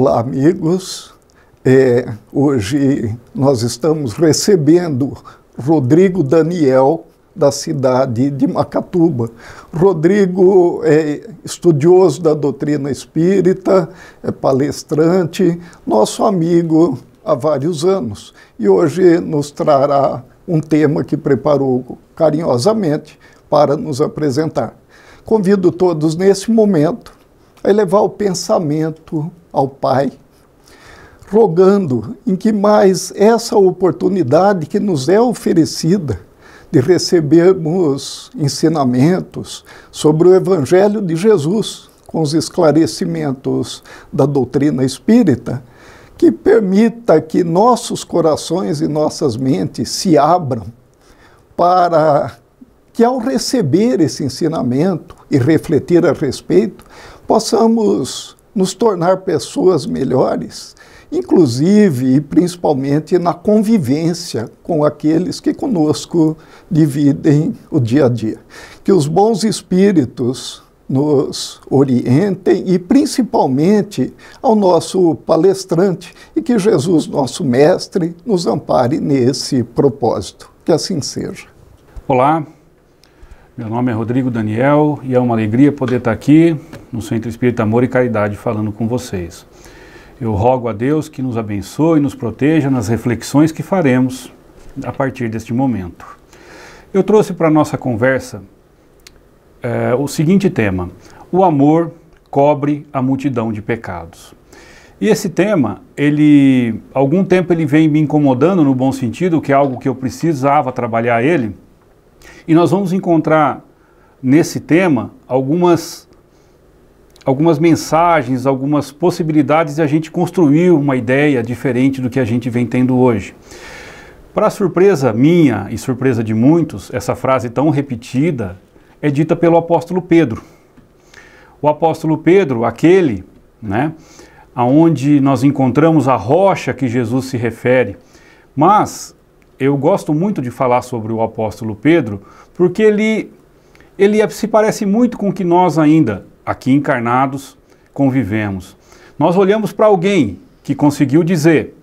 Olá, amigos. É, hoje nós estamos recebendo Rodrigo Daniel, da cidade de Macatuba. Rodrigo é estudioso da doutrina espírita, é palestrante, nosso amigo há vários anos. E hoje nos trará um tema que preparou carinhosamente para nos apresentar. Convido todos nesse momento elevar é o pensamento ao Pai, rogando em que mais essa oportunidade que nos é oferecida de recebermos ensinamentos sobre o Evangelho de Jesus, com os esclarecimentos da doutrina espírita, que permita que nossos corações e nossas mentes se abram para que, ao receber esse ensinamento e refletir a respeito, possamos nos tornar pessoas melhores, inclusive e principalmente na convivência com aqueles que conosco dividem o dia a dia. Que os bons espíritos nos orientem e principalmente ao nosso palestrante e que Jesus, nosso mestre, nos ampare nesse propósito. Que assim seja. Olá, meu nome é Rodrigo Daniel e é uma alegria poder estar aqui no Centro Espírita Amor e Caridade falando com vocês. Eu rogo a Deus que nos abençoe e nos proteja nas reflexões que faremos a partir deste momento. Eu trouxe para a nossa conversa é, o seguinte tema: o amor cobre a multidão de pecados. E esse tema, ele algum tempo ele vem me incomodando no bom sentido, que é algo que eu precisava trabalhar ele e nós vamos encontrar nesse tema algumas, algumas mensagens, algumas possibilidades de a gente construir uma ideia diferente do que a gente vem tendo hoje. Para surpresa minha e surpresa de muitos, essa frase tão repetida é dita pelo apóstolo Pedro. O apóstolo Pedro, aquele, né, aonde nós encontramos a rocha que Jesus se refere, mas eu gosto muito de falar sobre o apóstolo Pedro, porque ele, ele é, se parece muito com o que nós ainda, aqui encarnados, convivemos. Nós olhamos para alguém que conseguiu dizer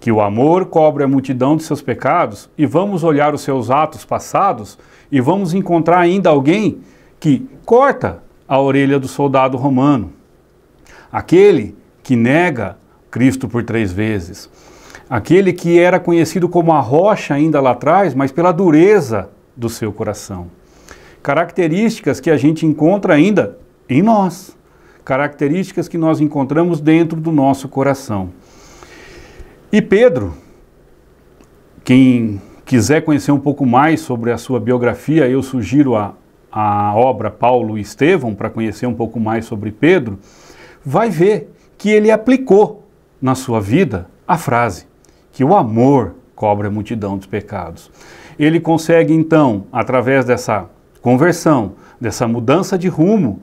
que o amor cobre a multidão de seus pecados e vamos olhar os seus atos passados e vamos encontrar ainda alguém que corta a orelha do soldado romano. Aquele que nega Cristo por três vezes aquele que era conhecido como a rocha ainda lá atrás, mas pela dureza do seu coração. Características que a gente encontra ainda em nós, características que nós encontramos dentro do nosso coração. E Pedro, quem quiser conhecer um pouco mais sobre a sua biografia, eu sugiro a, a obra Paulo e Estevão para conhecer um pouco mais sobre Pedro, vai ver que ele aplicou na sua vida a frase: que o amor cobre a multidão dos pecados. Ele consegue então, através dessa conversão, dessa mudança de rumo,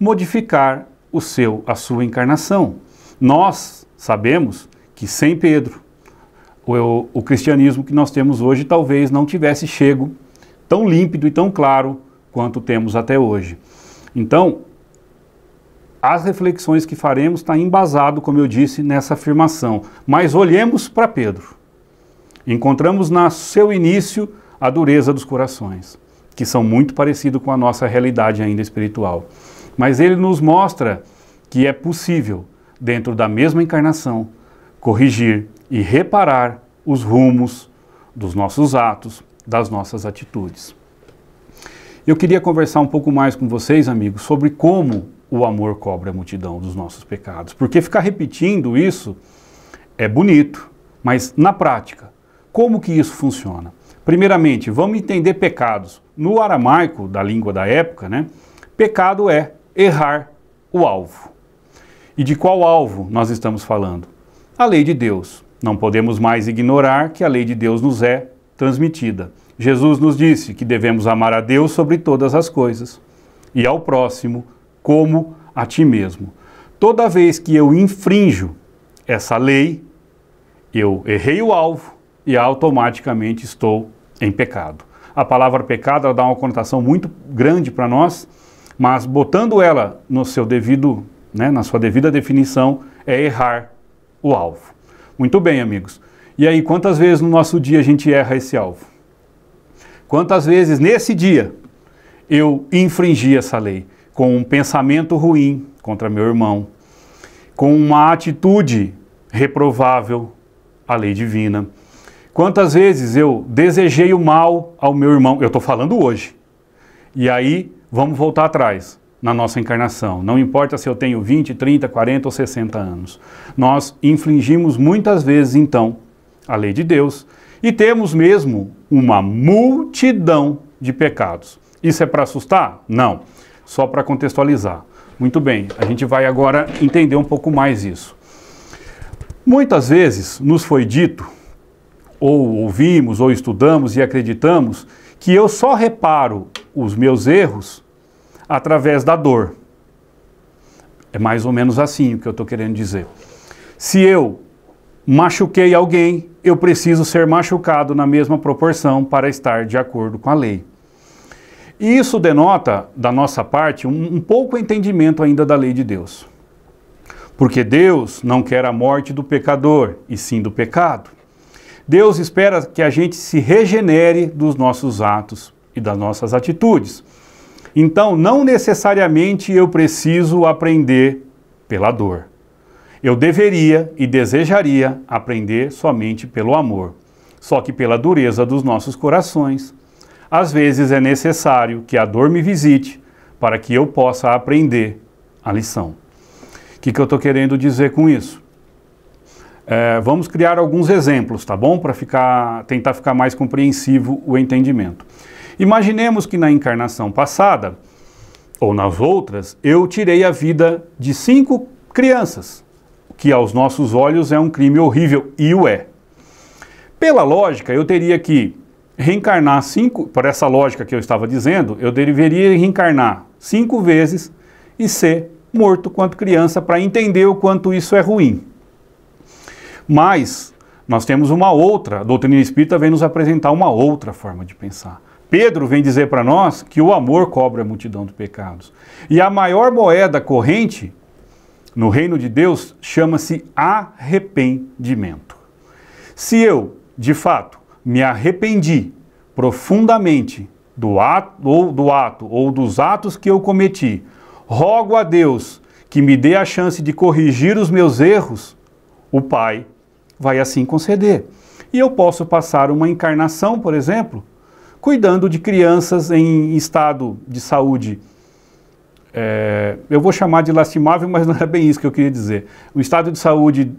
modificar o seu a sua encarnação. Nós sabemos que sem Pedro, o, o cristianismo que nós temos hoje talvez não tivesse chego tão límpido e tão claro quanto temos até hoje. Então, as reflexões que faremos está embasado, como eu disse, nessa afirmação. Mas olhemos para Pedro. Encontramos no seu início a dureza dos corações, que são muito parecidos com a nossa realidade ainda espiritual. Mas ele nos mostra que é possível, dentro da mesma encarnação, corrigir e reparar os rumos dos nossos atos, das nossas atitudes. Eu queria conversar um pouco mais com vocês, amigos, sobre como o amor cobre a multidão dos nossos pecados. Porque ficar repetindo isso é bonito, mas na prática, como que isso funciona? Primeiramente, vamos entender pecados. No aramaico, da língua da época, né, pecado é errar o alvo. E de qual alvo nós estamos falando? A lei de Deus. Não podemos mais ignorar que a lei de Deus nos é transmitida. Jesus nos disse que devemos amar a Deus sobre todas as coisas e ao próximo como a ti mesmo. Toda vez que eu infrinjo essa lei, eu errei o alvo e automaticamente estou em pecado. A palavra pecado dá uma conotação muito grande para nós, mas botando ela no seu devido, né, na sua devida definição, é errar o alvo. Muito bem, amigos. E aí, quantas vezes no nosso dia a gente erra esse alvo? Quantas vezes nesse dia eu infringi essa lei? com um pensamento ruim contra meu irmão, com uma atitude reprovável à lei divina. Quantas vezes eu desejei o mal ao meu irmão? Eu estou falando hoje. E aí, vamos voltar atrás na nossa encarnação. Não importa se eu tenho 20, 30, 40 ou 60 anos. Nós infligimos muitas vezes, então, a lei de Deus e temos mesmo uma multidão de pecados. Isso é para assustar? Não só para contextualizar. Muito bem, a gente vai agora entender um pouco mais isso. Muitas vezes nos foi dito, ou ouvimos, ou estudamos e acreditamos, que eu só reparo os meus erros através da dor. É mais ou menos assim o que eu estou querendo dizer. Se eu machuquei alguém, eu preciso ser machucado na mesma proporção para estar de acordo com a lei. E isso denota, da nossa parte, um, um pouco entendimento ainda da lei de Deus. Porque Deus não quer a morte do pecador, e sim do pecado. Deus espera que a gente se regenere dos nossos atos e das nossas atitudes. Então, não necessariamente eu preciso aprender pela dor. Eu deveria e desejaria aprender somente pelo amor. Só que pela dureza dos nossos corações, às vezes é necessário que a dor me visite para que eu possa aprender a lição. O que, que eu estou querendo dizer com isso? É, vamos criar alguns exemplos, tá bom? Para ficar, tentar ficar mais compreensivo o entendimento. Imaginemos que na encarnação passada, ou nas outras, eu tirei a vida de cinco crianças, que aos nossos olhos é um crime horrível, e o é. Pela lógica, eu teria que reencarnar cinco, por essa lógica que eu estava dizendo, eu deveria reencarnar cinco vezes e ser morto quanto criança para entender o quanto isso é ruim. Mas nós temos uma outra, a doutrina espírita vem nos apresentar uma outra forma de pensar. Pedro vem dizer para nós que o amor cobre a multidão de pecados. E a maior moeda corrente no reino de Deus chama-se arrependimento. Se eu, de fato, me arrependi profundamente do ato, ou do ato ou dos atos que eu cometi. Rogo a Deus que me dê a chance de corrigir os meus erros. O Pai vai assim conceder. E eu posso passar uma encarnação, por exemplo, cuidando de crianças em estado de saúde. É, eu vou chamar de lastimável, mas não é bem isso que eu queria dizer. O estado de saúde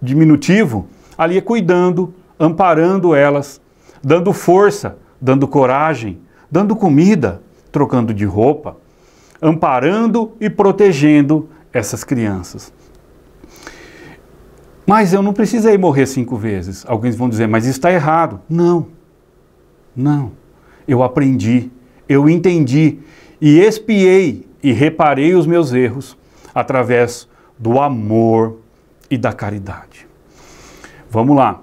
diminutivo, ali é cuidando amparando elas, dando força, dando coragem, dando comida, trocando de roupa, amparando e protegendo essas crianças. Mas eu não precisei morrer cinco vezes. Alguns vão dizer, mas isso está errado. Não, não. Eu aprendi, eu entendi e espiei e reparei os meus erros através do amor e da caridade. Vamos lá.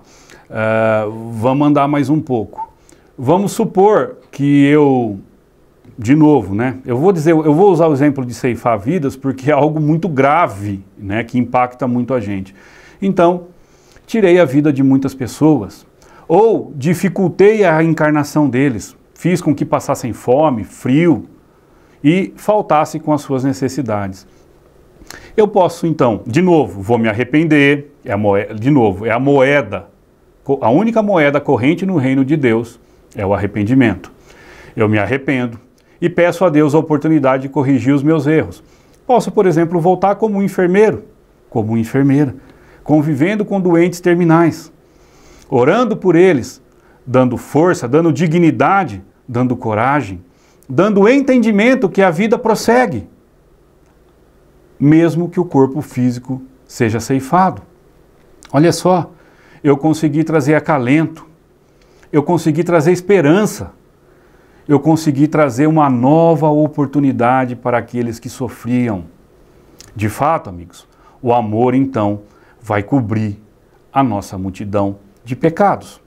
Uh, vamos andar mais um pouco. Vamos supor que eu, de novo, né? Eu vou dizer, eu vou usar o exemplo de ceifar vidas porque é algo muito grave, né? Que impacta muito a gente. Então, tirei a vida de muitas pessoas ou dificultei a encarnação deles, fiz com que passassem fome, frio e faltasse com as suas necessidades. Eu posso então, de novo, vou me arrepender, é de novo, é a moeda a única moeda corrente no reino de Deus é o arrependimento. Eu me arrependo e peço a Deus a oportunidade de corrigir os meus erros. Posso, por exemplo, voltar como um enfermeiro, como enfermeira, convivendo com doentes terminais, orando por eles, dando força, dando dignidade, dando coragem, dando entendimento que a vida prossegue, mesmo que o corpo físico seja ceifado. Olha só, eu consegui trazer acalento, eu consegui trazer esperança, eu consegui trazer uma nova oportunidade para aqueles que sofriam. De fato, amigos, o amor então vai cobrir a nossa multidão de pecados.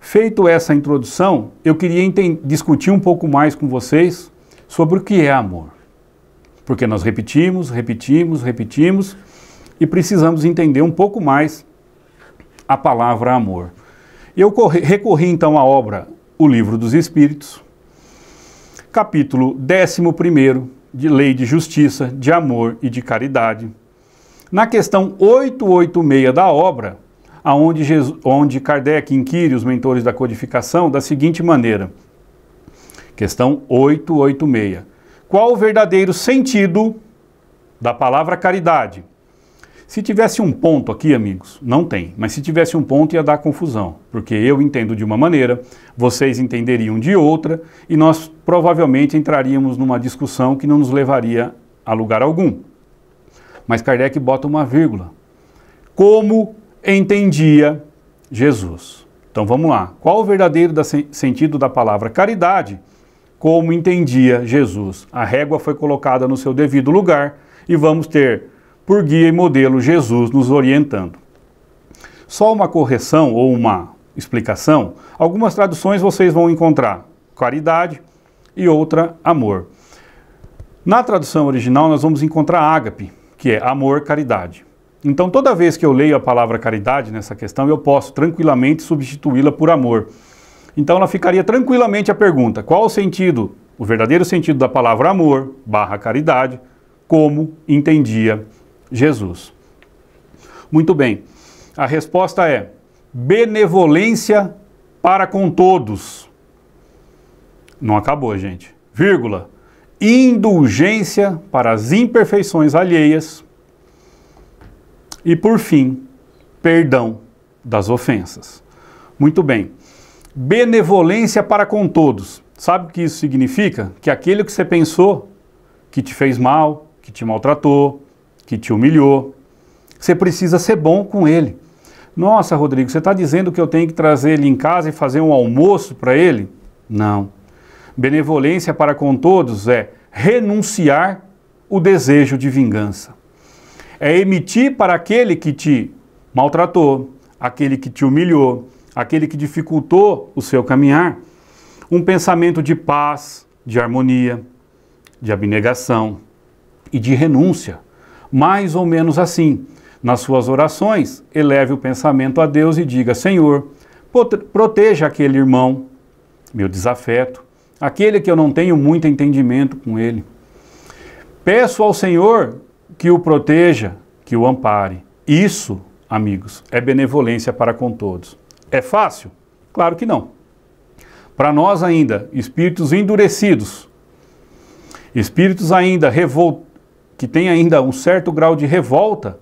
Feito essa introdução, eu queria discutir um pouco mais com vocês sobre o que é amor. Porque nós repetimos, repetimos, repetimos e precisamos entender um pouco mais a palavra amor. Eu recorri então à obra O Livro dos Espíritos, capítulo 11 de Lei de Justiça, de Amor e de Caridade. Na questão 886 da obra, aonde Jesus, onde Kardec inquire os mentores da codificação da seguinte maneira. Questão 886. Qual o verdadeiro sentido da palavra caridade? Se tivesse um ponto aqui, amigos, não tem, mas se tivesse um ponto ia dar confusão, porque eu entendo de uma maneira, vocês entenderiam de outra e nós provavelmente entraríamos numa discussão que não nos levaria a lugar algum. Mas Kardec bota uma vírgula. Como entendia Jesus? Então vamos lá. Qual o verdadeiro da sen sentido da palavra caridade? Como entendia Jesus? A régua foi colocada no seu devido lugar e vamos ter por guia e modelo Jesus nos orientando. Só uma correção ou uma explicação, algumas traduções vocês vão encontrar caridade e outra amor. Na tradução original nós vamos encontrar ágape, que é amor, caridade. Então toda vez que eu leio a palavra caridade nessa questão, eu posso tranquilamente substituí-la por amor. Então ela ficaria tranquilamente a pergunta: qual o sentido, o verdadeiro sentido da palavra amor barra caridade, como entendia Jesus. Muito bem, a resposta é benevolência para com todos. Não acabou, gente. Vírgula. Indulgência para as imperfeições alheias. E por fim, perdão das ofensas. Muito bem. Benevolência para com todos. Sabe o que isso significa? Que aquele que você pensou que te fez mal, que te maltratou, que te humilhou. Você precisa ser bom com ele. Nossa, Rodrigo, você está dizendo que eu tenho que trazer ele em casa e fazer um almoço para ele? Não. Benevolência para com todos é renunciar o desejo de vingança. É emitir para aquele que te maltratou, aquele que te humilhou, aquele que dificultou o seu caminhar, um pensamento de paz, de harmonia, de abnegação e de renúncia mais ou menos assim. Nas suas orações, eleve o pensamento a Deus e diga: Senhor, proteja aquele irmão, meu desafeto, aquele que eu não tenho muito entendimento com ele. Peço ao Senhor que o proteja, que o ampare. Isso, amigos, é benevolência para com todos. É fácil? Claro que não. Para nós ainda, espíritos endurecidos, espíritos ainda revoltados, que tem ainda um certo grau de revolta,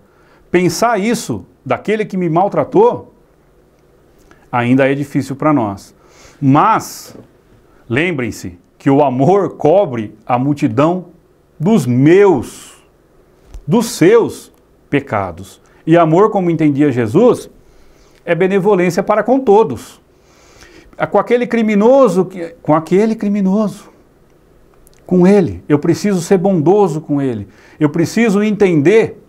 pensar isso daquele que me maltratou, ainda é difícil para nós. Mas, lembrem-se que o amor cobre a multidão dos meus, dos seus pecados. E amor, como entendia Jesus, é benevolência para com todos. Com aquele criminoso, que, com aquele criminoso com Ele, eu preciso ser bondoso com Ele, eu preciso entender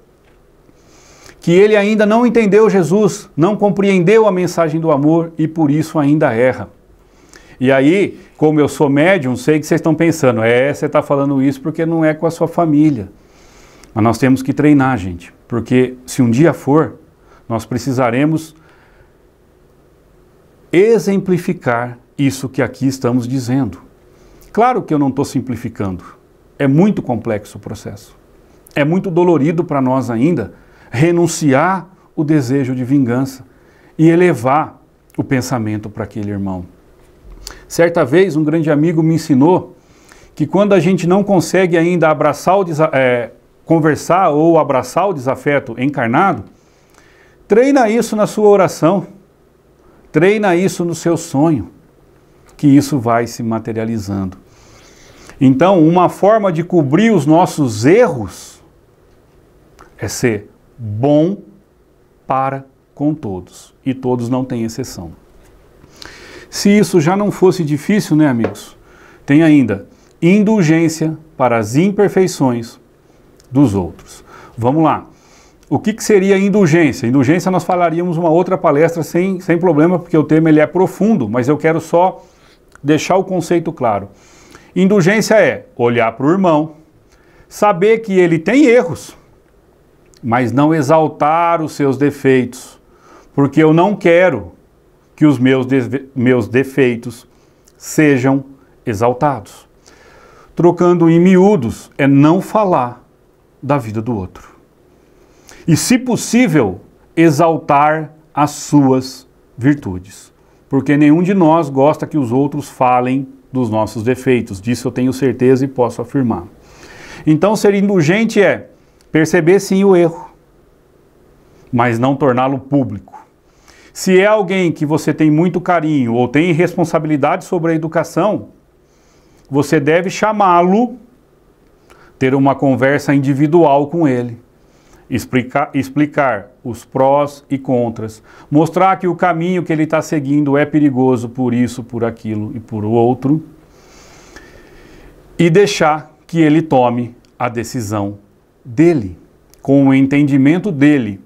que ele ainda não entendeu Jesus, não compreendeu a mensagem do amor e por isso ainda erra. E aí, como eu sou médium, sei que vocês estão pensando, é, você está falando isso porque não é com a sua família. Mas nós temos que treinar, gente, porque se um dia for, nós precisaremos exemplificar isso que aqui estamos dizendo. Claro que eu não estou simplificando. É muito complexo o processo. É muito dolorido para nós ainda renunciar o desejo de vingança e elevar o pensamento para aquele irmão. Certa vez, um grande amigo me ensinou que quando a gente não consegue ainda abraçar o é, conversar ou abraçar o desafeto encarnado, treina isso na sua oração, treina isso no seu sonho, que isso vai se materializando. Então, uma forma de cobrir os nossos erros é ser bom para com todos. E todos não têm exceção. Se isso já não fosse difícil, né, amigos? Tem ainda indulgência para as imperfeições dos outros. Vamos lá. O que, que seria indulgência? Indulgência nós falaríamos uma outra palestra sem, sem problema, porque o tema ele é profundo, mas eu quero só deixar o conceito claro. Indulgência é olhar para o irmão, saber que ele tem erros, mas não exaltar os seus defeitos, porque eu não quero que os meus, de meus defeitos sejam exaltados. Trocando em miúdos, é não falar da vida do outro. E, se possível, exaltar as suas virtudes. Porque nenhum de nós gosta que os outros falem dos nossos defeitos. Disso eu tenho certeza e posso afirmar. Então, ser indulgente é perceber sim o erro, mas não torná-lo público. Se é alguém que você tem muito carinho ou tem responsabilidade sobre a educação, você deve chamá-lo, ter uma conversa individual com ele explicar, explicar os prós e contras, mostrar que o caminho que ele está seguindo é perigoso por isso, por aquilo e por outro, e deixar que ele tome a decisão dele, com o entendimento dele,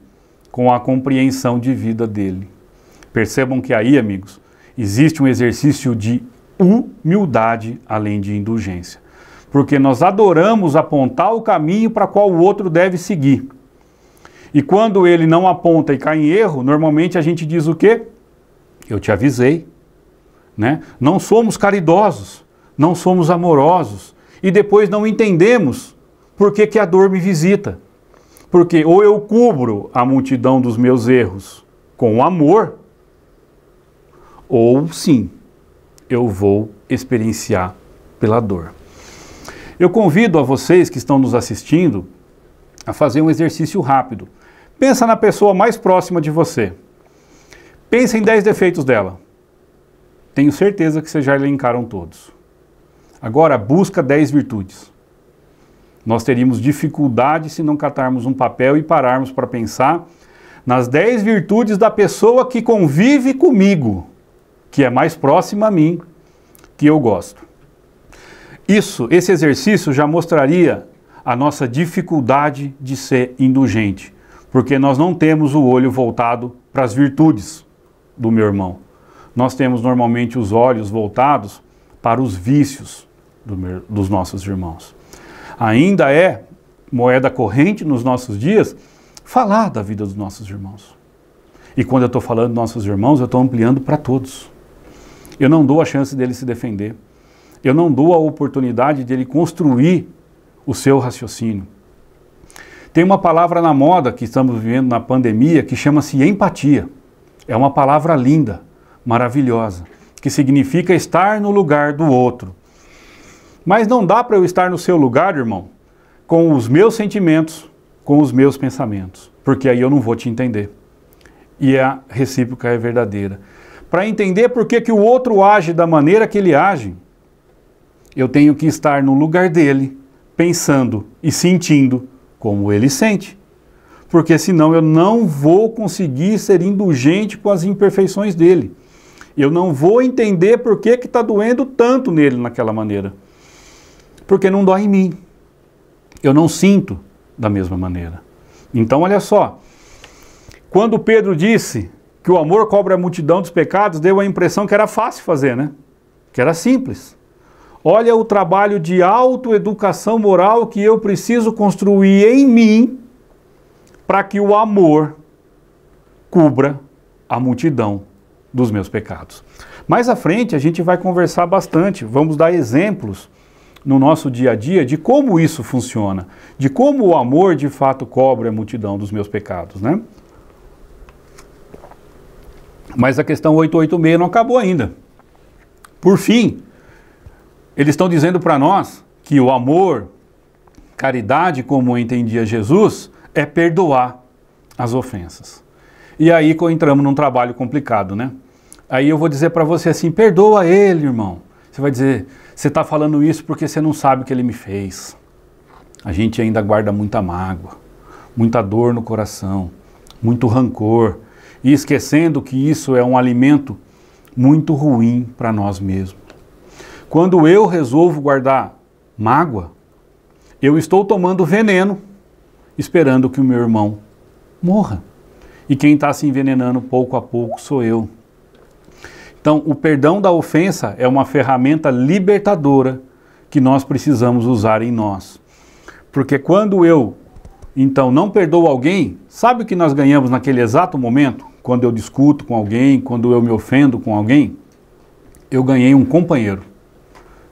com a compreensão de vida dele. Percebam que aí, amigos, existe um exercício de humildade além de indulgência, porque nós adoramos apontar o caminho para qual o outro deve seguir. E quando ele não aponta e cai em erro, normalmente a gente diz o quê? Eu te avisei. Né? Não somos caridosos, não somos amorosos. E depois não entendemos por que, que a dor me visita. Porque ou eu cubro a multidão dos meus erros com amor, ou sim, eu vou experienciar pela dor. Eu convido a vocês que estão nos assistindo a fazer um exercício rápido. Pensa na pessoa mais próxima de você. Pensa em 10 defeitos dela. Tenho certeza que vocês já elencaram todos. Agora, busca 10 virtudes. Nós teríamos dificuldade se não catarmos um papel e pararmos para pensar nas 10 virtudes da pessoa que convive comigo, que é mais próxima a mim, que eu gosto. Isso, esse exercício já mostraria a nossa dificuldade de ser indulgente porque nós não temos o olho voltado para as virtudes do meu irmão. Nós temos normalmente os olhos voltados para os vícios do meu, dos nossos irmãos. Ainda é moeda corrente nos nossos dias falar da vida dos nossos irmãos. E quando eu estou falando dos nossos irmãos, eu estou ampliando para todos. Eu não dou a chance dele se defender. Eu não dou a oportunidade dele construir o seu raciocínio tem uma palavra na moda que estamos vivendo na pandemia que chama-se empatia. É uma palavra linda, maravilhosa, que significa estar no lugar do outro. Mas não dá para eu estar no seu lugar, irmão, com os meus sentimentos, com os meus pensamentos, porque aí eu não vou te entender. E a recíproca é verdadeira. Para entender por que, que o outro age da maneira que ele age, eu tenho que estar no lugar dele, pensando e sentindo como ele sente. Porque senão eu não vou conseguir ser indulgente com as imperfeições dele. Eu não vou entender por que está doendo tanto nele naquela maneira. Porque não dói em mim. Eu não sinto da mesma maneira. Então, olha só. Quando Pedro disse que o amor cobra a multidão dos pecados, deu a impressão que era fácil fazer, né? Que era simples. Olha o trabalho de autoeducação moral que eu preciso construir em mim para que o amor cubra a multidão dos meus pecados. Mais à frente a gente vai conversar bastante, vamos dar exemplos no nosso dia a dia de como isso funciona, de como o amor de fato cobre a multidão dos meus pecados, né? Mas a questão 886 não acabou ainda. Por fim, eles estão dizendo para nós que o amor, caridade, como entendia Jesus, é perdoar as ofensas. E aí entramos num trabalho complicado, né? Aí eu vou dizer para você assim: perdoa ele, irmão. Você vai dizer: você está falando isso porque você não sabe o que ele me fez. A gente ainda guarda muita mágoa, muita dor no coração, muito rancor, e esquecendo que isso é um alimento muito ruim para nós mesmos. Quando eu resolvo guardar mágoa, eu estou tomando veneno, esperando que o meu irmão morra. E quem está se envenenando pouco a pouco sou eu. Então, o perdão da ofensa é uma ferramenta libertadora que nós precisamos usar em nós. Porque quando eu, então, não perdoo alguém, sabe o que nós ganhamos naquele exato momento? Quando eu discuto com alguém, quando eu me ofendo com alguém? Eu ganhei um companheiro.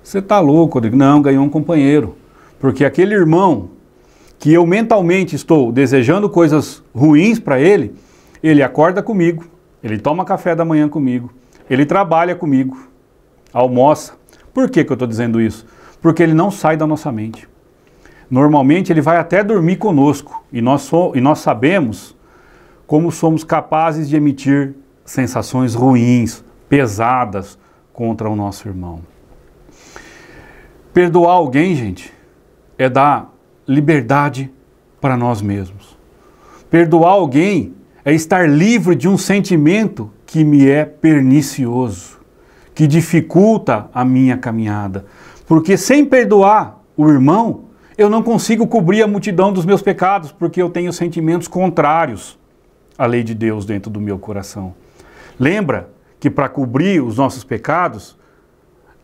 Você tá louco, Rodrigo? Não, ganhou um companheiro. Porque aquele irmão que eu mentalmente estou desejando coisas ruins para ele, ele acorda comigo, ele toma café da manhã comigo, ele trabalha comigo, almoça. Por que, que eu estou dizendo isso? Porque ele não sai da nossa mente. Normalmente ele vai até dormir conosco e nós, so e nós sabemos como somos capazes de emitir sensações ruins, pesadas contra o nosso irmão. Perdoar alguém, gente, é dar liberdade para nós mesmos. Perdoar alguém é estar livre de um sentimento que me é pernicioso, que dificulta a minha caminhada. Porque sem perdoar o irmão, eu não consigo cobrir a multidão dos meus pecados, porque eu tenho sentimentos contrários à lei de Deus dentro do meu coração. Lembra que para cobrir os nossos pecados,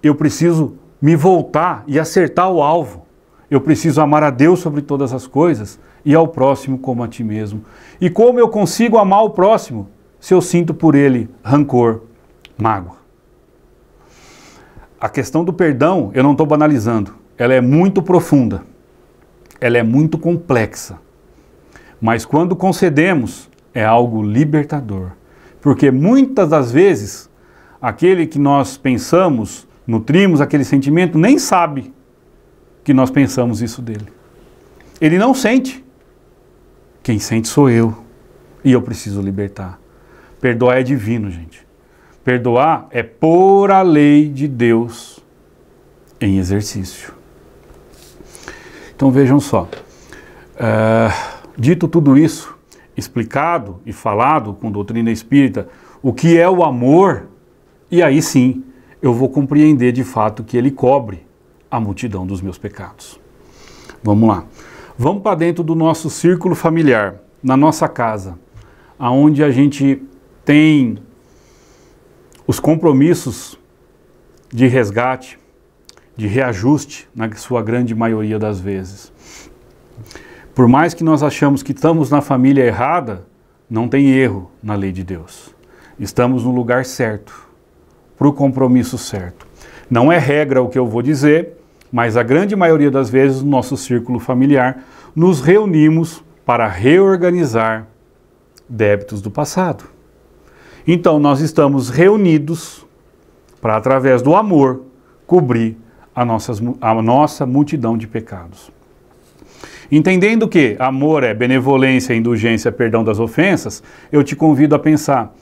eu preciso me voltar e acertar o alvo. Eu preciso amar a Deus sobre todas as coisas e ao próximo como a ti mesmo. E como eu consigo amar o próximo se eu sinto por ele rancor, mágoa? A questão do perdão, eu não estou banalizando, ela é muito profunda, ela é muito complexa. Mas quando concedemos, é algo libertador. Porque muitas das vezes, aquele que nós pensamos nutrimos aquele sentimento, nem sabe que nós pensamos isso dele. Ele não sente. Quem sente sou eu. E eu preciso libertar. Perdoar é divino, gente. Perdoar é pôr a lei de Deus em exercício. Então vejam só. Uh, dito tudo isso, explicado e falado com doutrina espírita, o que é o amor, e aí sim eu vou compreender de fato que ele cobre a multidão dos meus pecados. Vamos lá. Vamos para dentro do nosso círculo familiar, na nossa casa, aonde a gente tem os compromissos de resgate, de reajuste, na sua grande maioria das vezes. Por mais que nós achamos que estamos na família errada, não tem erro na lei de Deus. Estamos no lugar certo para o compromisso certo. Não é regra o que eu vou dizer, mas a grande maioria das vezes no nosso círculo familiar nos reunimos para reorganizar débitos do passado. Então nós estamos reunidos para, através do amor, cobrir a, nossas, a nossa multidão de pecados. Entendendo que amor é benevolência, indulgência, perdão das ofensas, eu te convido a pensar: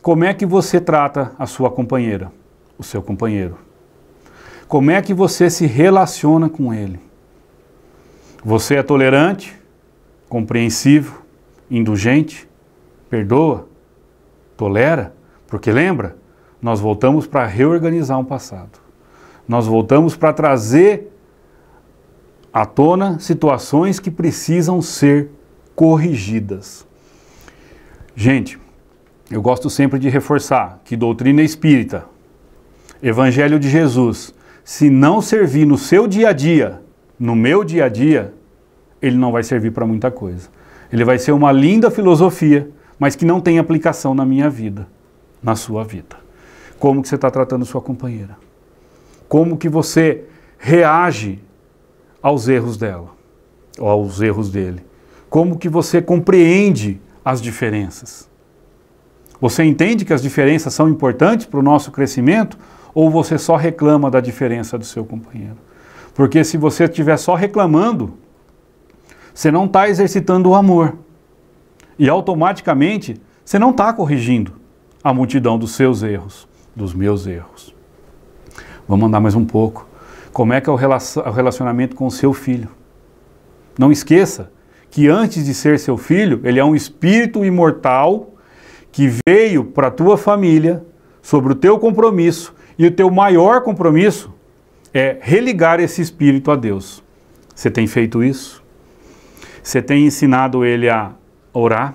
como é que você trata a sua companheira, o seu companheiro? Como é que você se relaciona com ele? Você é tolerante, compreensivo, indulgente, perdoa, tolera? Porque lembra, nós voltamos para reorganizar um passado. Nós voltamos para trazer à tona situações que precisam ser corrigidas. Gente, eu gosto sempre de reforçar que doutrina espírita, Evangelho de Jesus, se não servir no seu dia a dia, no meu dia a dia, ele não vai servir para muita coisa. Ele vai ser uma linda filosofia, mas que não tem aplicação na minha vida, na sua vida. Como que você está tratando sua companheira? Como que você reage aos erros dela, ou aos erros dele? Como que você compreende as diferenças? Você entende que as diferenças são importantes para o nosso crescimento ou você só reclama da diferença do seu companheiro? Porque se você estiver só reclamando, você não está exercitando o amor. E automaticamente você não está corrigindo a multidão dos seus erros, dos meus erros. Vamos andar mais um pouco. Como é que é o relacionamento com o seu filho? Não esqueça que antes de ser seu filho, ele é um espírito imortal que veio para a tua família, sobre o teu compromisso, e o teu maior compromisso é religar esse espírito a Deus. Você tem feito isso? Você tem ensinado ele a orar?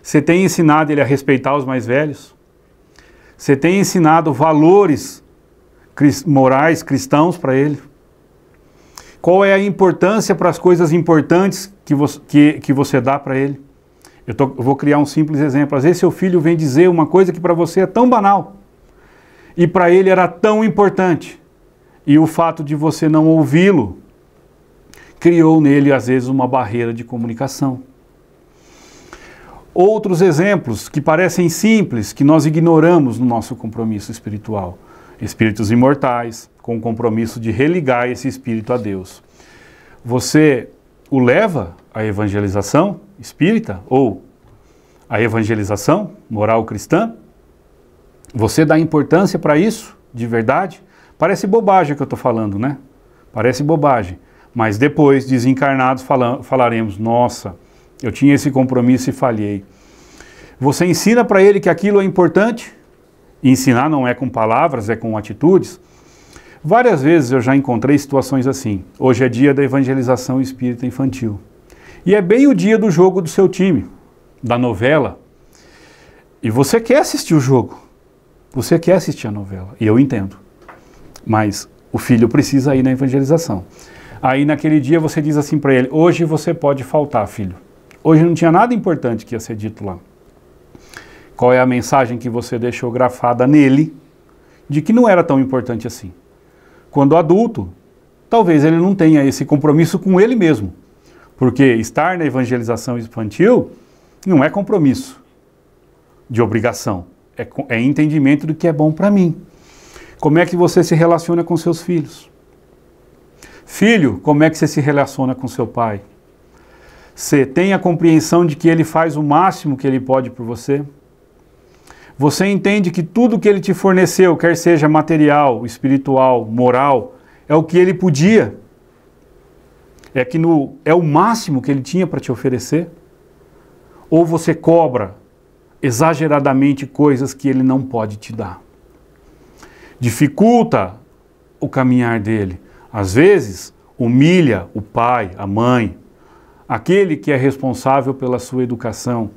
Você tem ensinado ele a respeitar os mais velhos? Você tem ensinado valores morais cristãos para ele? Qual é a importância para as coisas importantes que você, que, que você dá para ele? Eu, tô, eu vou criar um simples exemplo. Às vezes seu filho vem dizer uma coisa que para você é tão banal e para ele era tão importante. E o fato de você não ouvi-lo criou nele, às vezes, uma barreira de comunicação. Outros exemplos que parecem simples, que nós ignoramos no nosso compromisso espiritual. Espíritos imortais, com o compromisso de religar esse espírito a Deus. Você o leva à evangelização espírita ou à evangelização moral cristã? Você dá importância para isso de verdade? Parece bobagem que eu estou falando, né? Parece bobagem. Mas depois, desencarnados, fala, falaremos: nossa, eu tinha esse compromisso e falhei. Você ensina para ele que aquilo é importante? E ensinar não é com palavras, é com atitudes. Várias vezes eu já encontrei situações assim. Hoje é dia da evangelização espírita infantil. E é bem o dia do jogo do seu time, da novela. E você quer assistir o jogo. Você quer assistir a novela. E eu entendo. Mas o filho precisa ir na evangelização. Aí naquele dia você diz assim para ele: hoje você pode faltar, filho. Hoje não tinha nada importante que ia ser dito lá. Qual é a mensagem que você deixou grafada nele de que não era tão importante assim? Quando adulto, talvez ele não tenha esse compromisso com ele mesmo, porque estar na evangelização infantil não é compromisso de obrigação, é, é entendimento do que é bom para mim. Como é que você se relaciona com seus filhos? Filho, como é que você se relaciona com seu pai? Você tem a compreensão de que ele faz o máximo que ele pode por você? Você entende que tudo que ele te forneceu, quer seja material, espiritual, moral, é o que ele podia. É que no é o máximo que ele tinha para te oferecer? Ou você cobra exageradamente coisas que ele não pode te dar? Dificulta o caminhar dele. Às vezes, humilha o pai, a mãe, aquele que é responsável pela sua educação,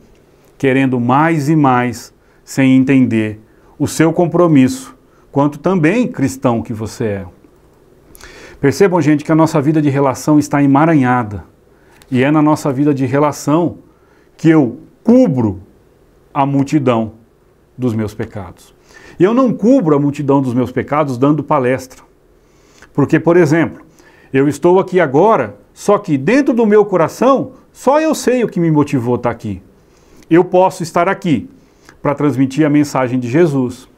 querendo mais e mais sem entender o seu compromisso, quanto também cristão que você é. Percebam, gente, que a nossa vida de relação está emaranhada. E é na nossa vida de relação que eu cubro a multidão dos meus pecados. E eu não cubro a multidão dos meus pecados dando palestra. Porque, por exemplo, eu estou aqui agora, só que dentro do meu coração, só eu sei o que me motivou a estar aqui. Eu posso estar aqui para transmitir a mensagem de Jesus,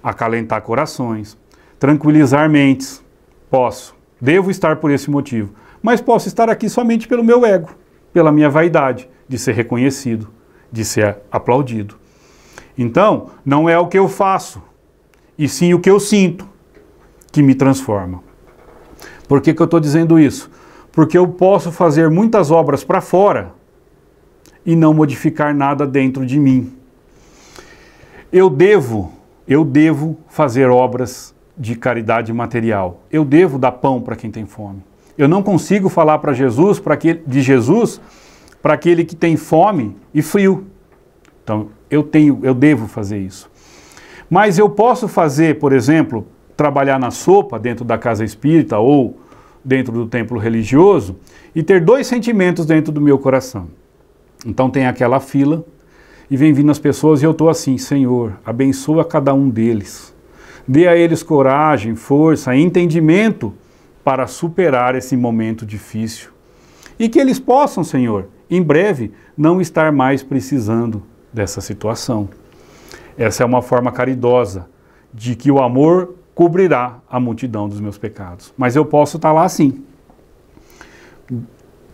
acalentar corações, tranquilizar mentes. Posso, devo estar por esse motivo, mas posso estar aqui somente pelo meu ego, pela minha vaidade de ser reconhecido, de ser aplaudido. Então, não é o que eu faço, e sim o que eu sinto que me transforma. Por que, que eu estou dizendo isso? Porque eu posso fazer muitas obras para fora e não modificar nada dentro de mim. Eu devo, eu devo fazer obras de caridade material. Eu devo dar pão para quem tem fome. Eu não consigo falar para Jesus, para de Jesus, para aquele que tem fome e frio. Então, eu tenho, eu devo fazer isso. Mas eu posso fazer, por exemplo, trabalhar na sopa dentro da casa espírita ou dentro do templo religioso e ter dois sentimentos dentro do meu coração. Então tem aquela fila e vem vindo as pessoas e eu estou assim, Senhor, abençoa cada um deles. Dê a eles coragem, força, entendimento para superar esse momento difícil. E que eles possam, Senhor, em breve não estar mais precisando dessa situação. Essa é uma forma caridosa de que o amor cobrirá a multidão dos meus pecados. Mas eu posso estar tá lá assim.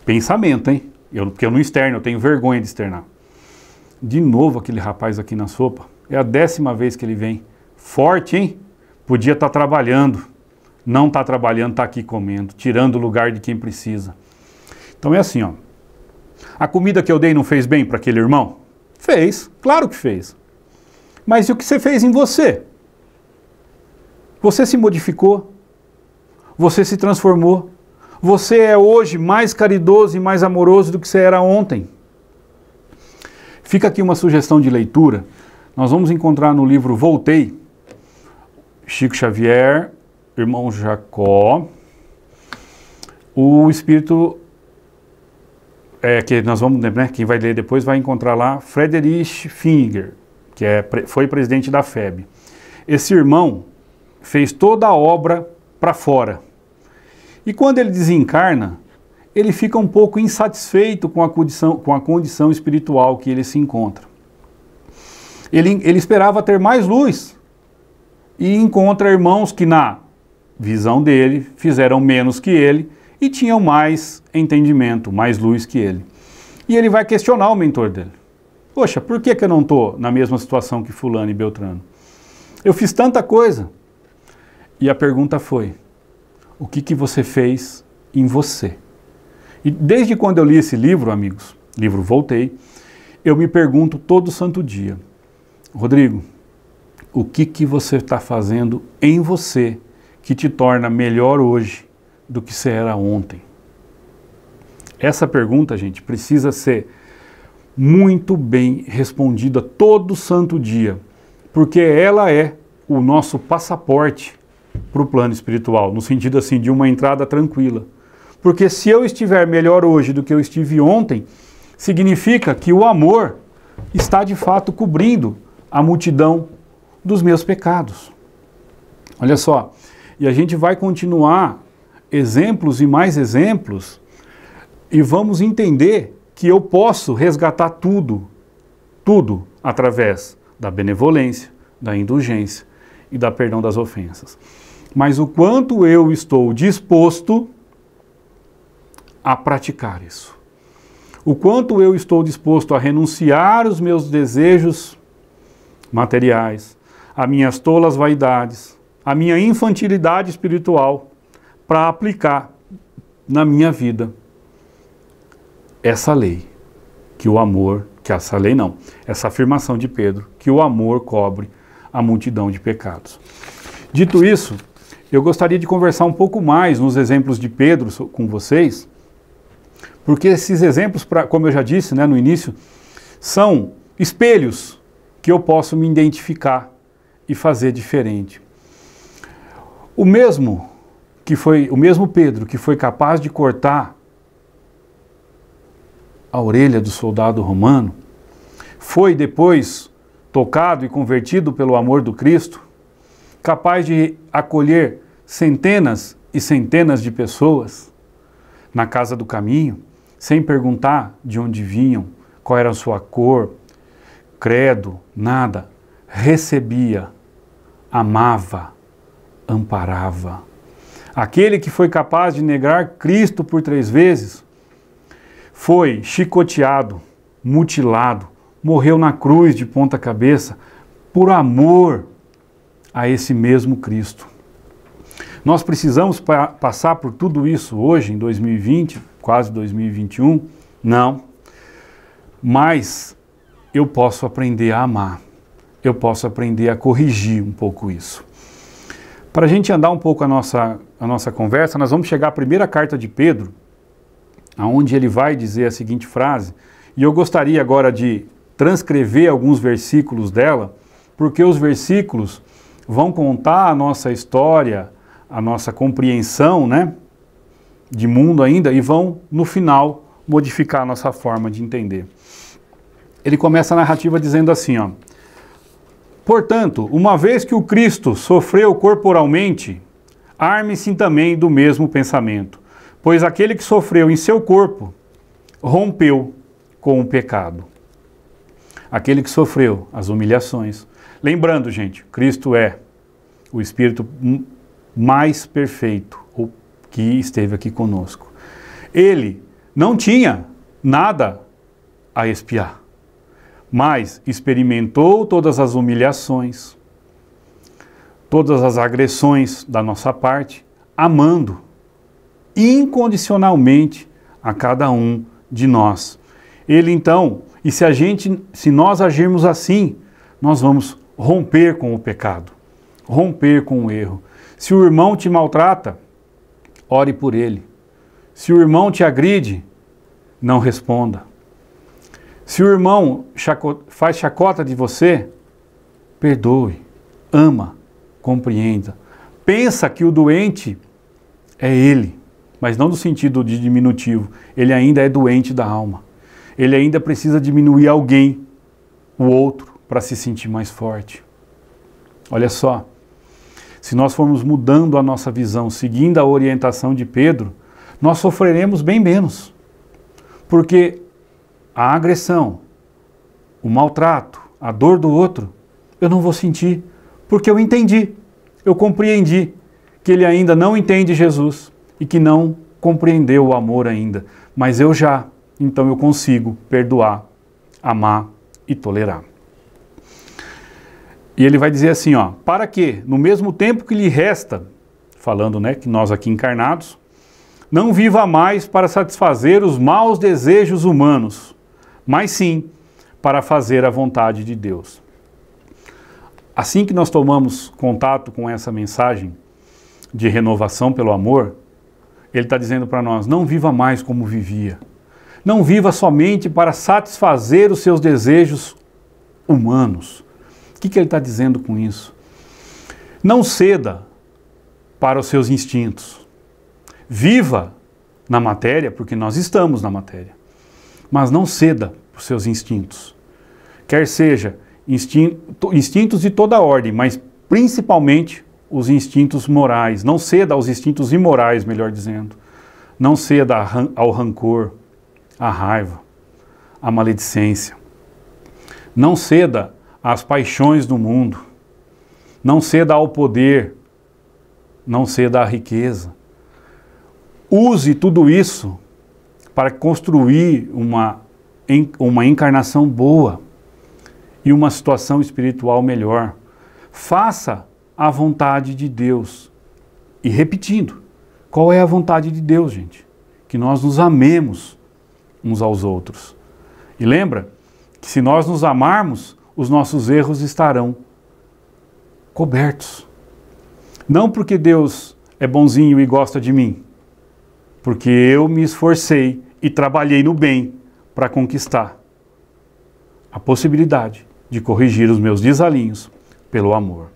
Pensamento, hein? Eu, porque eu não externo, eu tenho vergonha de externar. De novo aquele rapaz aqui na sopa. É a décima vez que ele vem. Forte, hein? Podia estar tá trabalhando. Não está trabalhando, está aqui comendo, tirando o lugar de quem precisa. Então é assim, ó. A comida que eu dei não fez bem para aquele irmão? Fez, claro que fez. Mas e o que você fez em você? Você se modificou, você se transformou, você é hoje mais caridoso e mais amoroso do que você era ontem. Fica aqui uma sugestão de leitura. Nós vamos encontrar no livro Voltei, Chico Xavier, irmão Jacó, o espírito é, que nós vamos, né, quem vai ler depois vai encontrar lá Frederich Finger, que é, foi presidente da FEB. Esse irmão fez toda a obra para fora. E quando ele desencarna, ele fica um pouco insatisfeito com a condição, com a condição espiritual que ele se encontra. Ele, ele esperava ter mais luz e encontra irmãos que, na visão dele, fizeram menos que ele e tinham mais entendimento, mais luz que ele. E ele vai questionar o mentor dele. Poxa, por que, que eu não estou na mesma situação que Fulano e Beltrano? Eu fiz tanta coisa. E a pergunta foi: o que, que você fez em você? E desde quando eu li esse livro, amigos, livro Voltei, eu me pergunto todo santo dia, Rodrigo, o que, que você está fazendo em você que te torna melhor hoje do que você era ontem? Essa pergunta, gente, precisa ser muito bem respondida todo santo dia, porque ela é o nosso passaporte para o plano espiritual, no sentido assim de uma entrada tranquila. Porque se eu estiver melhor hoje do que eu estive ontem, significa que o amor está de fato cobrindo a multidão dos meus pecados. Olha só, e a gente vai continuar exemplos e mais exemplos e vamos entender que eu posso resgatar tudo, tudo através da benevolência, da indulgência e da perdão das ofensas. Mas o quanto eu estou disposto a praticar isso. O quanto eu estou disposto a renunciar os meus desejos materiais, as minhas tolas vaidades, a minha infantilidade espiritual para aplicar na minha vida essa lei que o amor, que essa lei não, essa afirmação de Pedro, que o amor cobre a multidão de pecados. Dito isso, eu gostaria de conversar um pouco mais nos exemplos de Pedro com vocês, porque esses exemplos, pra, como eu já disse né, no início, são espelhos que eu posso me identificar e fazer diferente. O mesmo que foi o mesmo Pedro que foi capaz de cortar a orelha do soldado romano, foi depois tocado e convertido pelo amor do Cristo, capaz de acolher centenas e centenas de pessoas na casa do caminho sem perguntar de onde vinham, qual era a sua cor, credo, nada. Recebia, amava, amparava. Aquele que foi capaz de negar Cristo por três vezes foi chicoteado, mutilado, morreu na cruz de ponta cabeça por amor a esse mesmo Cristo. Nós precisamos pa passar por tudo isso hoje, em 2020, quase 2021? Não. Mas eu posso aprender a amar. Eu posso aprender a corrigir um pouco isso. Para a gente andar um pouco a nossa, a nossa conversa, nós vamos chegar à primeira carta de Pedro, aonde ele vai dizer a seguinte frase, e eu gostaria agora de transcrever alguns versículos dela, porque os versículos vão contar a nossa história, a nossa compreensão, né, de mundo ainda e vão, no final, modificar a nossa forma de entender. Ele começa a narrativa dizendo assim, ó, Portanto, uma vez que o Cristo sofreu corporalmente, arme-se também do mesmo pensamento, pois aquele que sofreu em seu corpo rompeu com o pecado. Aquele que sofreu as humilhações. Lembrando, gente, Cristo é o espírito mais perfeito que esteve aqui conosco. Ele não tinha nada a espiar, mas experimentou todas as humilhações, todas as agressões da nossa parte, amando incondicionalmente a cada um de nós. Ele então, e se a gente, se nós agirmos assim, nós vamos romper com o pecado, romper com o erro. Se o irmão te maltrata, ore por ele. Se o irmão te agride, não responda. Se o irmão chaco faz chacota de você, perdoe, ama, compreenda. Pensa que o doente é ele, mas não no sentido de diminutivo. Ele ainda é doente da alma. Ele ainda precisa diminuir alguém, o outro, para se sentir mais forte. Olha só. Se nós formos mudando a nossa visão, seguindo a orientação de Pedro, nós sofreremos bem menos. Porque a agressão, o maltrato, a dor do outro, eu não vou sentir, porque eu entendi, eu compreendi que ele ainda não entende Jesus e que não compreendeu o amor ainda, mas eu já, então eu consigo perdoar, amar e tolerar. E ele vai dizer assim, ó, para que, no mesmo tempo que lhe resta, falando, né, que nós aqui encarnados, não viva mais para satisfazer os maus desejos humanos, mas sim para fazer a vontade de Deus. Assim que nós tomamos contato com essa mensagem de renovação pelo amor, ele está dizendo para nós: não viva mais como vivia. Não viva somente para satisfazer os seus desejos humanos que, que ele está dizendo com isso? Não ceda para os seus instintos. Viva na matéria, porque nós estamos na matéria. Mas não ceda para os seus instintos. Quer seja instinto, instintos de toda ordem, mas principalmente os instintos morais. Não ceda aos instintos imorais, melhor dizendo. Não ceda ao rancor, à raiva, à maledicência. Não ceda às paixões do mundo. Não ceda ao poder, não ceda à riqueza. Use tudo isso para construir uma, uma encarnação boa e uma situação espiritual melhor. Faça a vontade de Deus. E repetindo, qual é a vontade de Deus, gente? Que nós nos amemos uns aos outros. E lembra que se nós nos amarmos, os nossos erros estarão cobertos. Não porque Deus é bonzinho e gosta de mim, porque eu me esforcei e trabalhei no bem para conquistar a possibilidade de corrigir os meus desalinhos pelo amor.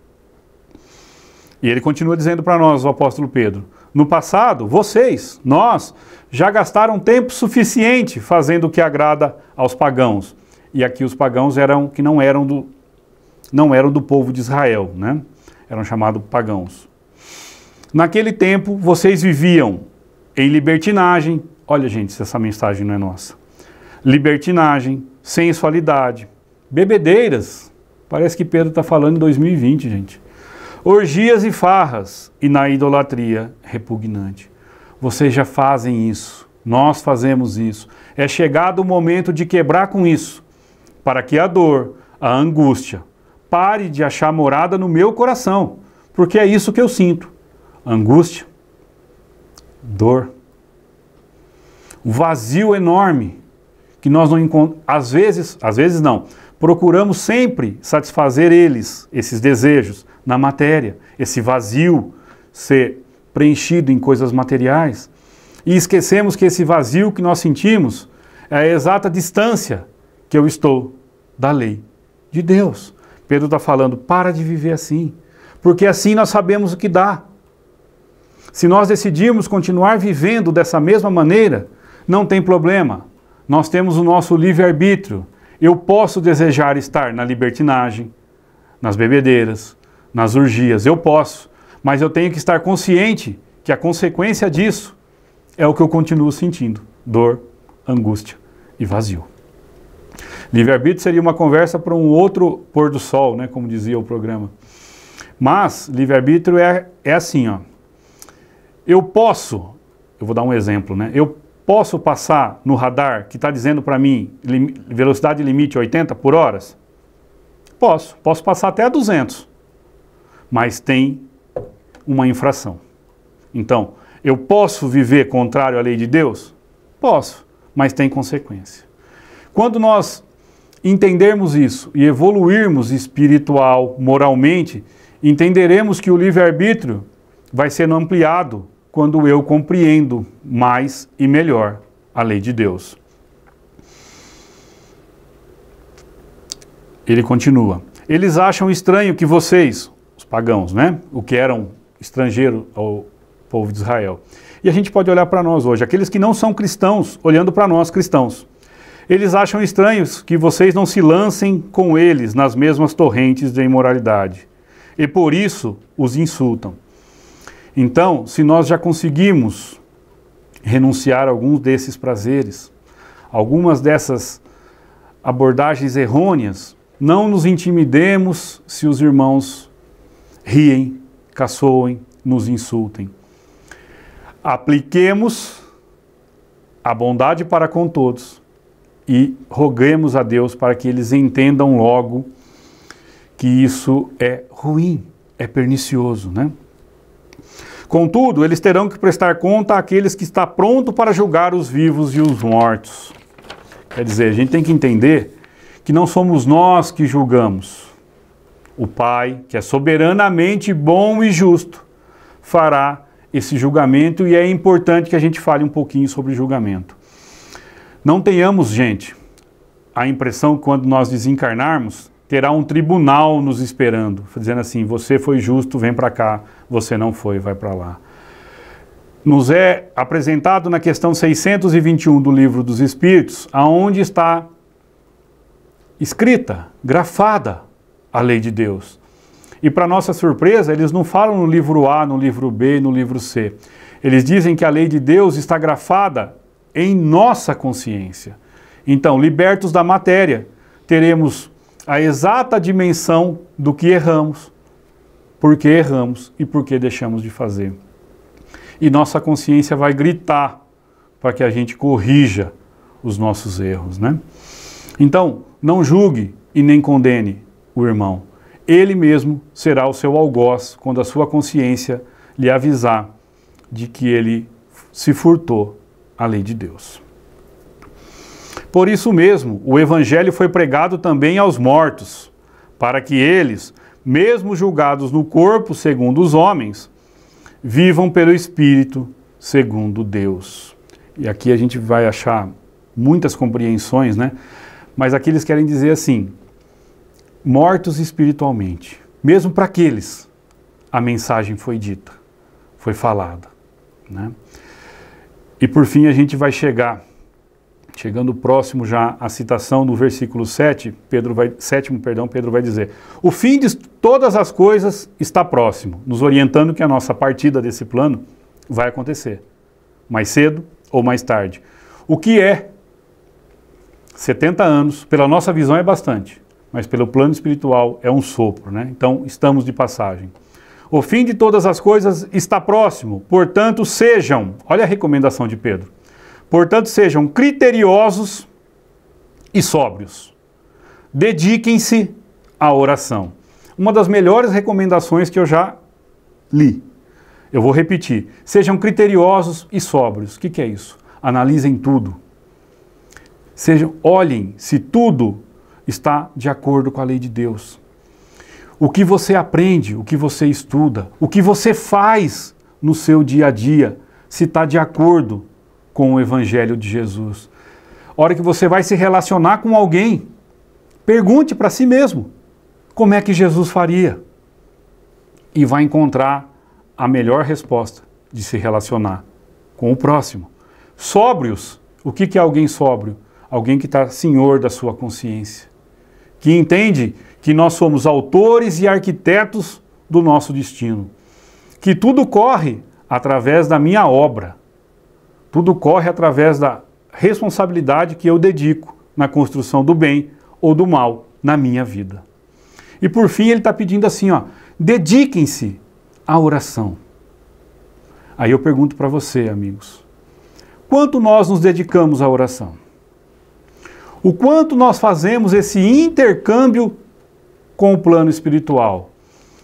E ele continua dizendo para nós, o apóstolo Pedro: no passado, vocês, nós, já gastaram tempo suficiente fazendo o que agrada aos pagãos e aqui os pagãos eram que não eram do, não eram do povo de Israel, né? eram chamados pagãos. Naquele tempo vocês viviam em libertinagem, olha gente, se essa mensagem não é nossa, libertinagem, sensualidade, bebedeiras, parece que Pedro está falando em 2020, gente, orgias e farras, e na idolatria repugnante. Vocês já fazem isso, nós fazemos isso. É chegado o momento de quebrar com isso para que a dor, a angústia, pare de achar morada no meu coração, porque é isso que eu sinto: angústia, dor, um vazio enorme que nós não encontramos, às vezes, às vezes não. Procuramos sempre satisfazer eles, esses desejos, na matéria, esse vazio ser preenchido em coisas materiais. E esquecemos que esse vazio que nós sentimos é a exata distância que eu estou da lei de Deus. Pedro está falando: para de viver assim, porque assim nós sabemos o que dá. Se nós decidirmos continuar vivendo dessa mesma maneira, não tem problema. Nós temos o nosso livre-arbítrio. Eu posso desejar estar na libertinagem, nas bebedeiras, nas urgias, eu posso, mas eu tenho que estar consciente que a consequência disso é o que eu continuo sentindo: dor, angústia e vazio. Livre-arbítrio seria uma conversa para um outro pôr do sol, né, como dizia o programa. Mas livre-arbítrio é, é assim, ó. Eu posso, eu vou dar um exemplo, né? Eu posso passar no radar que está dizendo para mim lim, velocidade limite 80 por horas? Posso, posso passar até 200, mas tem uma infração. Então, eu posso viver contrário à lei de Deus? Posso, mas tem consequência. Quando nós entendermos isso e evoluirmos espiritual, moralmente, entenderemos que o livre-arbítrio vai sendo ampliado quando eu compreendo mais e melhor a lei de Deus. Ele continua. Eles acham estranho que vocês, os pagãos, né, o que eram estrangeiro ao povo de Israel. E a gente pode olhar para nós hoje, aqueles que não são cristãos, olhando para nós cristãos. Eles acham estranhos que vocês não se lancem com eles nas mesmas torrentes de imoralidade, e por isso os insultam. Então, se nós já conseguimos renunciar a alguns desses prazeres, algumas dessas abordagens errôneas, não nos intimidemos se os irmãos riem, caçoem, nos insultem. Apliquemos a bondade para com todos e roguemos a Deus para que eles entendam logo que isso é ruim, é pernicioso, né? Contudo, eles terão que prestar conta àqueles que está pronto para julgar os vivos e os mortos. Quer dizer, a gente tem que entender que não somos nós que julgamos. O Pai, que é soberanamente bom e justo, fará esse julgamento e é importante que a gente fale um pouquinho sobre julgamento. Não tenhamos, gente, a impressão que quando nós desencarnarmos, terá um tribunal nos esperando, dizendo assim: você foi justo, vem para cá, você não foi, vai para lá. Nos é apresentado na questão 621 do Livro dos Espíritos, aonde está escrita, grafada a lei de Deus. E para nossa surpresa, eles não falam no livro A, no livro B, no livro C. Eles dizem que a lei de Deus está grafada em nossa consciência. Então, libertos da matéria, teremos a exata dimensão do que erramos, por que erramos e por que deixamos de fazer. E nossa consciência vai gritar para que a gente corrija os nossos erros, né? Então, não julgue e nem condene o irmão. Ele mesmo será o seu algoz quando a sua consciência lhe avisar de que ele se furtou a lei de Deus. Por isso mesmo, o Evangelho foi pregado também aos mortos, para que eles, mesmo julgados no corpo segundo os homens, vivam pelo Espírito segundo Deus. E aqui a gente vai achar muitas compreensões, né? Mas aqui eles querem dizer assim: mortos espiritualmente. Mesmo para aqueles, a mensagem foi dita, foi falada. Né? E por fim a gente vai chegar, chegando próximo já à citação do versículo 7, Pedro vai, 7, perdão, Pedro vai dizer: O fim de todas as coisas está próximo, nos orientando que a nossa partida desse plano vai acontecer, mais cedo ou mais tarde. O que é 70 anos, pela nossa visão é bastante, mas pelo plano espiritual é um sopro, né? Então estamos de passagem. O fim de todas as coisas está próximo, portanto, sejam, olha a recomendação de Pedro, portanto, sejam criteriosos e sóbrios. Dediquem-se à oração. Uma das melhores recomendações que eu já li. Eu vou repetir: sejam criteriosos e sóbrios. O que, que é isso? Analisem tudo. Sejam, olhem se tudo está de acordo com a lei de Deus o que você aprende, o que você estuda, o que você faz no seu dia a dia, se está de acordo com o Evangelho de Jesus. A hora que você vai se relacionar com alguém, pergunte para si mesmo como é que Jesus faria. E vai encontrar a melhor resposta de se relacionar com o próximo. Sóbrios. O que é alguém sóbrio? Alguém que está senhor da sua consciência, que entende que nós somos autores e arquitetos do nosso destino, que tudo corre através da minha obra, tudo corre através da responsabilidade que eu dedico na construção do bem ou do mal na minha vida. E por fim, ele está pedindo assim: ó, dediquem-se à oração. Aí eu pergunto para você, amigos, quanto nós nos dedicamos à oração? O quanto nós fazemos esse intercâmbio com o plano espiritual.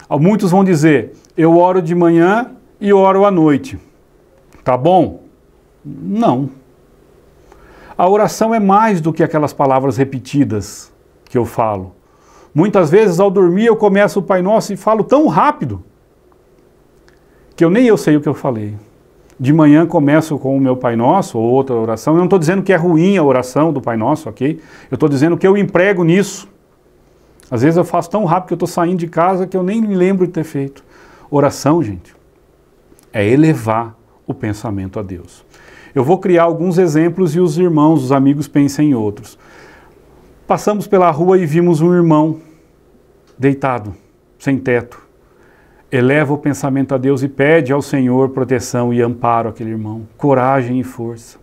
Muitos vão dizer: eu oro de manhã e oro à noite. Tá bom? Não. A oração é mais do que aquelas palavras repetidas que eu falo. Muitas vezes ao dormir eu começo o Pai Nosso e falo tão rápido que eu nem eu sei o que eu falei. De manhã começo com o meu Pai Nosso ou outra oração. Eu não estou dizendo que é ruim a oração do Pai Nosso, ok? Eu estou dizendo que eu emprego nisso às vezes eu faço tão rápido que eu estou saindo de casa que eu nem me lembro de ter feito. Oração, gente, é elevar o pensamento a Deus. Eu vou criar alguns exemplos e os irmãos, os amigos pensem em outros. Passamos pela rua e vimos um irmão deitado, sem teto. Eleva o pensamento a Deus e pede ao Senhor proteção e amparo àquele irmão, coragem e força.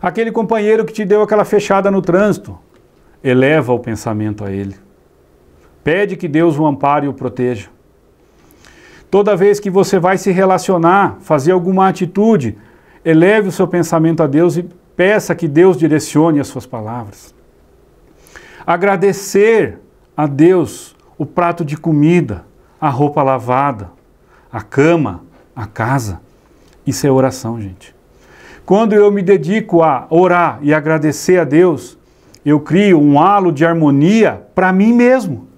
Aquele companheiro que te deu aquela fechada no trânsito, eleva o pensamento a Ele. Pede que Deus o ampare e o proteja. Toda vez que você vai se relacionar, fazer alguma atitude, eleve o seu pensamento a Deus e peça que Deus direcione as suas palavras. Agradecer a Deus o prato de comida, a roupa lavada, a cama, a casa. Isso é oração, gente. Quando eu me dedico a orar e agradecer a Deus, eu crio um halo de harmonia para mim mesmo.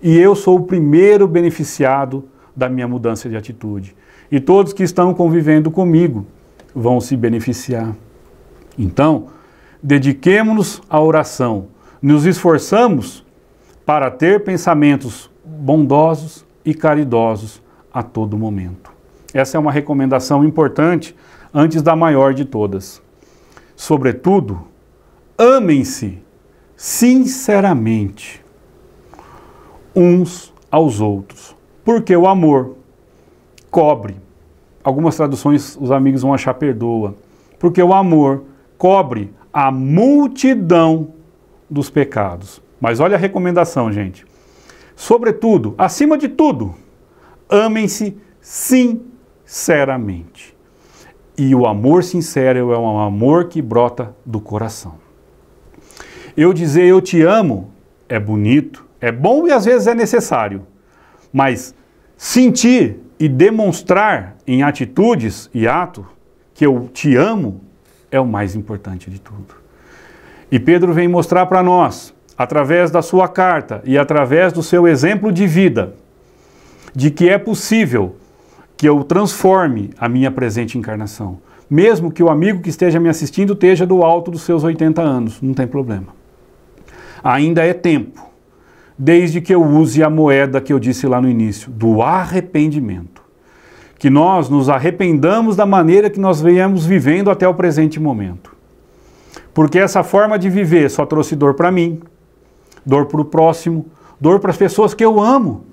E eu sou o primeiro beneficiado da minha mudança de atitude. E todos que estão convivendo comigo vão se beneficiar. Então, dediquemos-nos à oração, nos esforçamos para ter pensamentos bondosos e caridosos a todo momento. Essa é uma recomendação importante antes da maior de todas. Sobretudo, amem-se sinceramente uns aos outros, porque o amor cobre. Algumas traduções os amigos vão achar perdoa, porque o amor cobre a multidão dos pecados. Mas olha a recomendação, gente. Sobretudo, acima de tudo, amem-se sinceramente. E o amor sincero é um amor que brota do coração. Eu dizer eu te amo é bonito, é bom e às vezes é necessário. Mas sentir e demonstrar em atitudes e ato que eu te amo é o mais importante de tudo. E Pedro vem mostrar para nós, através da sua carta e através do seu exemplo de vida, de que é possível que eu transforme a minha presente encarnação. Mesmo que o amigo que esteja me assistindo esteja do alto dos seus 80 anos, não tem problema ainda é tempo, desde que eu use a moeda que eu disse lá no início, do arrependimento. Que nós nos arrependamos da maneira que nós venhamos vivendo até o presente momento. Porque essa forma de viver só trouxe dor para mim, dor para o próximo, dor para as pessoas que eu amo.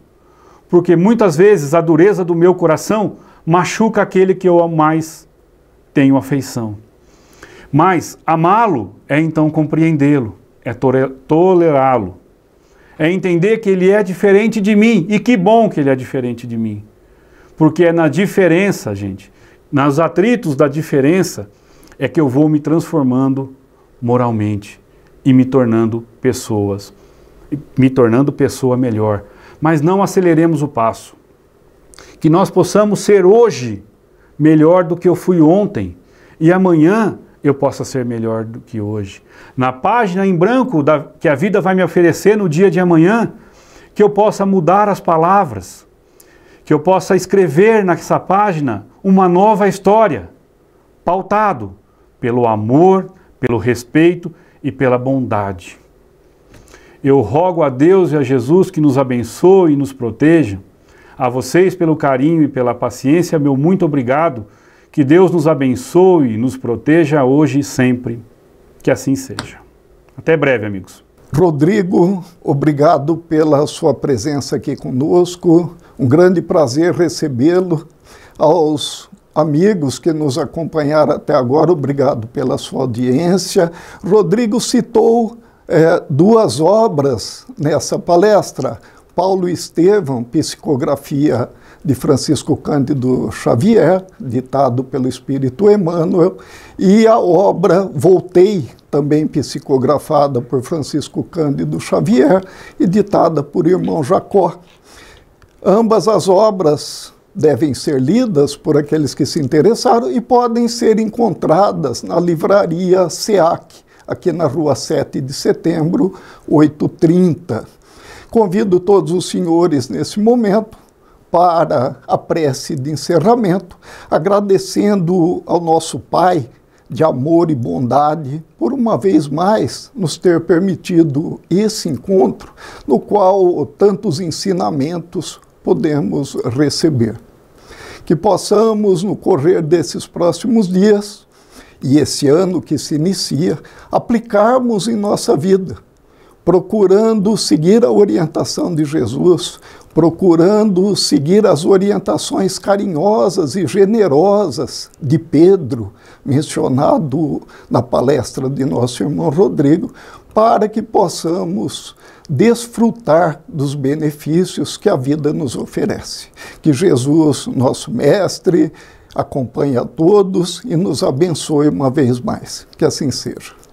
Porque muitas vezes a dureza do meu coração machuca aquele que eu mais tenho afeição. Mas amá-lo é então compreendê-lo é tolerá-lo. É entender que ele é diferente de mim e que bom que ele é diferente de mim. Porque é na diferença, gente, nos atritos da diferença, é que eu vou me transformando moralmente e me tornando pessoas, me tornando pessoa melhor. Mas não aceleremos o passo. Que nós possamos ser hoje melhor do que eu fui ontem e amanhã eu possa ser melhor do que hoje. Na página em branco da, que a vida vai me oferecer no dia de amanhã, que eu possa mudar as palavras, que eu possa escrever nessa página uma nova história, pautado pelo amor, pelo respeito e pela bondade. Eu rogo a Deus e a Jesus que nos abençoe e nos proteja. A vocês pelo carinho e pela paciência, meu muito obrigado que Deus nos abençoe e nos proteja hoje e sempre. Que assim seja. Até breve, amigos. Rodrigo, obrigado pela sua presença aqui conosco. Um grande prazer recebê-lo. Aos amigos que nos acompanharam até agora, obrigado pela sua audiência. Rodrigo citou é, duas obras nessa palestra: Paulo Estevam, Psicografia de Francisco Cândido Xavier, ditado pelo espírito Emmanuel, e a obra Voltei, também psicografada por Francisco Cândido Xavier e ditada por irmão Jacó. Ambas as obras devem ser lidas por aqueles que se interessaram e podem ser encontradas na livraria SEAC, aqui na rua 7 de setembro, 830. Convido todos os senhores nesse momento para a prece de encerramento, agradecendo ao nosso Pai de amor e bondade por uma vez mais nos ter permitido esse encontro, no qual tantos ensinamentos podemos receber. Que possamos, no correr desses próximos dias e esse ano que se inicia, aplicarmos em nossa vida, procurando seguir a orientação de Jesus, procurando seguir as orientações carinhosas e generosas de Pedro, mencionado na palestra de nosso irmão Rodrigo, para que possamos desfrutar dos benefícios que a vida nos oferece. Que Jesus, nosso Mestre, acompanhe a todos e nos abençoe uma vez mais. Que assim seja.